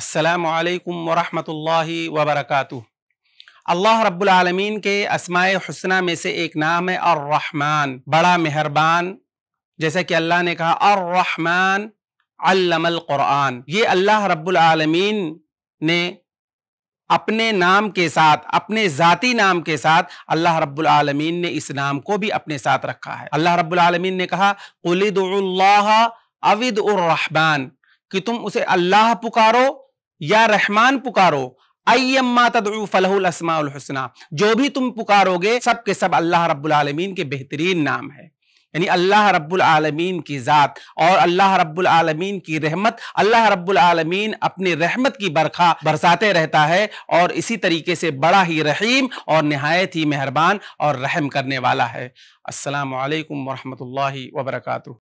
السلام علیکم ورحمۃ اللہ وبرکاتہ اللہ رب العالمین کے اسماء حسنہ میں سے ایک نام ہے الرحمن بڑا مہربان جیسا کہ اللہ نے کہا الرحمن علم القرآن یہ اللہ رب العالمین نے اپنے نام کے ساتھ اپنے ذاتی نام کے ساتھ اللہ رب العالمین نے اس نام کو بھی اپنے ساتھ رکھا ہے اللہ رب العالمین نے کہا قلد اللہ اود الرحمن کہ تم اسے اللہ پکارو या रहमान पुकारो अयम्मा तदू फलहुल असमाउल हसना जो भी तुम पुकारोगे सब के सब अल्लाह रब्बुल आलमीन के बेहतरीन नाम है यानी अल्लाह रब्बुल आलमीन की ज़ात और अल्लाह रब्बुल आलमीन की रहमत अल्लाह रब्बुल आलमीन अपनी रहमत की बरखा बरसाते रहता है और इसी तरीके से बड़ा ही रहीम और नहायत ही मेहरबान और रहम करने वाला है असलकम वरहमल वबरकू